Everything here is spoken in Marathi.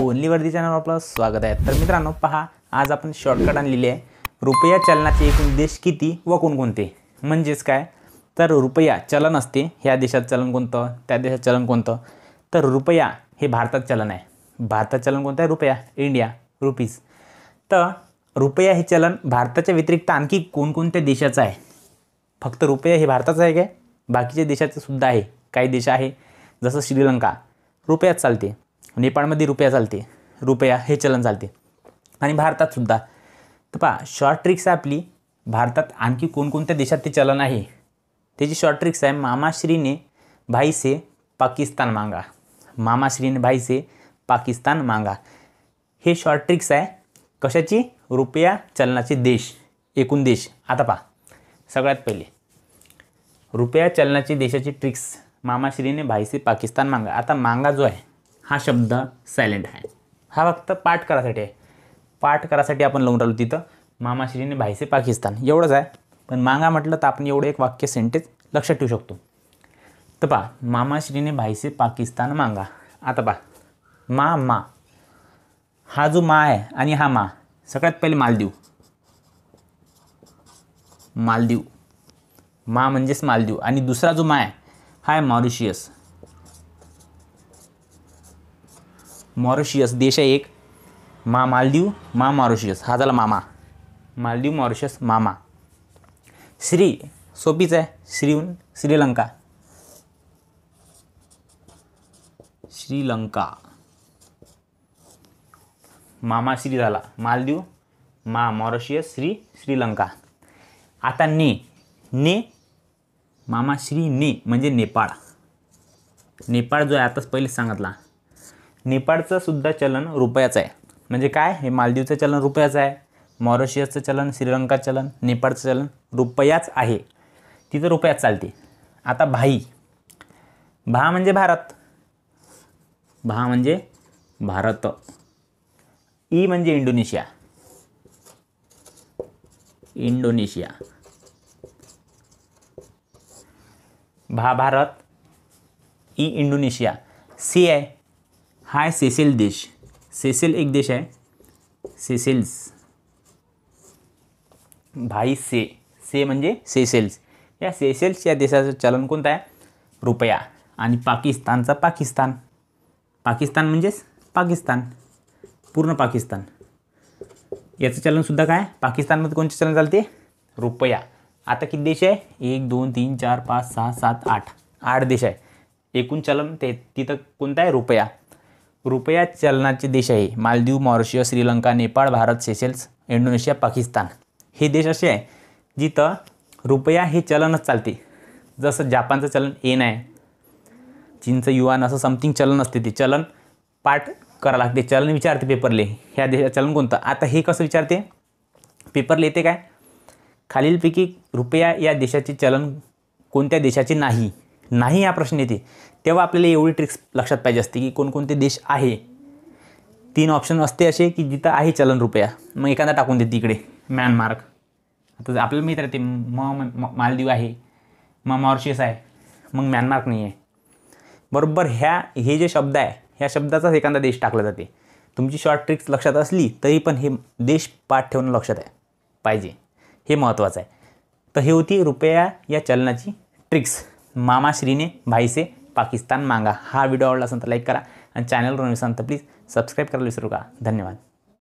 ओनली वर्दी चॅनल आपलं स्वागत आहे तर मित्रांनो पहा आज आपण शॉर्टकट आणलेली आहे रुपया चलनाचे एकूण देश किती व कोणकोणते म्हणजेच काय तर रुपया चलन असते ह्या देशात चलन कोणतं त्या देशात चलन कोणतं तर रुपया हे भारतात चलन आहे भारतात चलन कोणतं आहे रुपया इंडिया रुपीज तर रुपया हे चलन भारताच्या व्यतिरिक्त आणखी कोणकोणत्या देशाचं आहे फक्त रुपया हे भारताचं आहे काय बाकीच्या देशाचं सुद्धा आहे काही देश आहे जसं श्रीलंका रुपयात चालते नेपाळमध्ये रुपया चालते रुपया हे चलन चालते आणि भारतातसुद्धा तर पहा शॉर्ट ट्रिक्स आपली भारतात आणखी कोणकोणत्या देशात ते चलन आहे त्याची शॉर्ट ट्रिक्स आहे मामाश्रीने भाईसे पाकिस्तान मांगा मामाश्रीने भाईसे पाकिस्तान मांगा हे शॉर्ट ट्रिक्स आहे कशाची रुपया चलनाचे देश एकूण देश आता पहा सगळ्यात पहिले रुपया चलनाची देशाची ट्रिक्स मामाश्रीने भाईसे पाकिस्तान मांगा आता मांगा जो आहे हा शब्द सायलेंट आहे हा फक्त पाठ करासाठी आहे पाठ करासाठी आपण लावून राहिलो तिथं मामाश्रीने भाईसे पाकिस्तान एवढंच आहे पण मांगा म्हटलं तर आपण एवढं एक वाक्य सेंटेज लक्षात ठेवू शकतो तर पा मामाश्रीने भाईसे पाकिस्तान मांगा आता पा मा मा हा जो मा आहे आणि हा मा सगळ्यात पहिले मालदीव मालदीव मा म्हणजेच मालदीव आणि दुसरा जो मा आहे हा आहे मॉरिशियस मॉरिशियस देश आहे एक मा मालदीव मा मॉरिशियस हा झाला मामा मालदीव मॉरिशियस मामा श्री सोपीच आहे श्रीहून श्रीलंका श्रीलंका मामा श्री झाला मालदीव मा मॉरिशियस श्री श्रीलंका आता ने ने मामा श्री ने म्हणजे नेपाळ नेपाळ जो आहे आताच पहिले सांगितला नेपाळचं सुद्धा चलन रुपयाचं आहे म्हणजे काय हे मालदीवचं चलन रुपयाचं आहे मॉरिशियसचं चलन श्रीलंका चलन नेपाळचं चलन रुपयाच आहे तिथं रुपयात चालते आता भाई भा म्हणजे भारत भा म्हणजे भारत ई म्हणजे इंडोनेशिया इंडोनेशिया भा भारत ई इंडोनेशिया सी आहे हा आहे सेसेल देश सेसेल एक देश आहे सेसेल्स भाई से से म्हणजे सेसेल्स या सेसेल्स या देशाचं चलन कोणतं आहे रुपया आणि पाकिस्तानचा पाकिस्तान पाकिस्तान म्हणजेच पाकिस्तान पूर्ण पाकिस्तान याचं चलनसुद्धा काय पाकिस्तानमध्ये कोणते चलन चालते रुपया आता किती देश आहे एक दोन तीन चार पाच सहा सात आठ आठ देश आहे एकूण चलन ते तिथं कोणता आहे रुपया रुपया चलनाचे देश आहे Maldives Mauritius Sri Lanka Nepal Bharat Seychelles Indonesia Pakistan हे देश असे आहे जिथं रुपया हे चलनच चालते जसं जापानचं चलन एन आहे चीनचं युवान असं समथिंग चलन असते ते चलन पाठ करावं लागते चलन विचारते पेपरले ह्या देशात चलन कोणतं आता हे कसं विचारते पेपरले येते काय खालीलपैकी रुपया या देशाचे चलन कोणत्या देशाचे नाही नाही हा प्रश्न येते तेव्हा आपल्याला एवढी ट्रिक्स लक्षात पाहिजे असते की कोणकोणते देश आहे तीन ऑप्शन असते असे की जिथं आहे चलन रुपया मग एखादा टाकून देते इकडे म्यानमार्क आता आपल्याला मित्र येते म मालदीव आहे मग मॉरिशियस आहे मग म्यानमार्क नाही आहे बरोबर ह्या हे जे शब्द आहे ह्या शब्दाचाच एखादा देश टाकला जाते तुमची शॉर्ट ट्रिक्स लक्षात असली तरी पण हे देश पाठ ठेवणं लक्षात आहे पाहिजे हे महत्त्वाचं आहे तर हे होती रुपया या चलनाची ट्रिक्स मामा मामाश्रीने भाईसे पाकिस्तान मांगा हा व्हिडिओ आवडला असेल तर लाईक करा आणि चॅनलवर नवीस तर प्लीज सबस्क्राईब करायला विसरू का धन्यवाद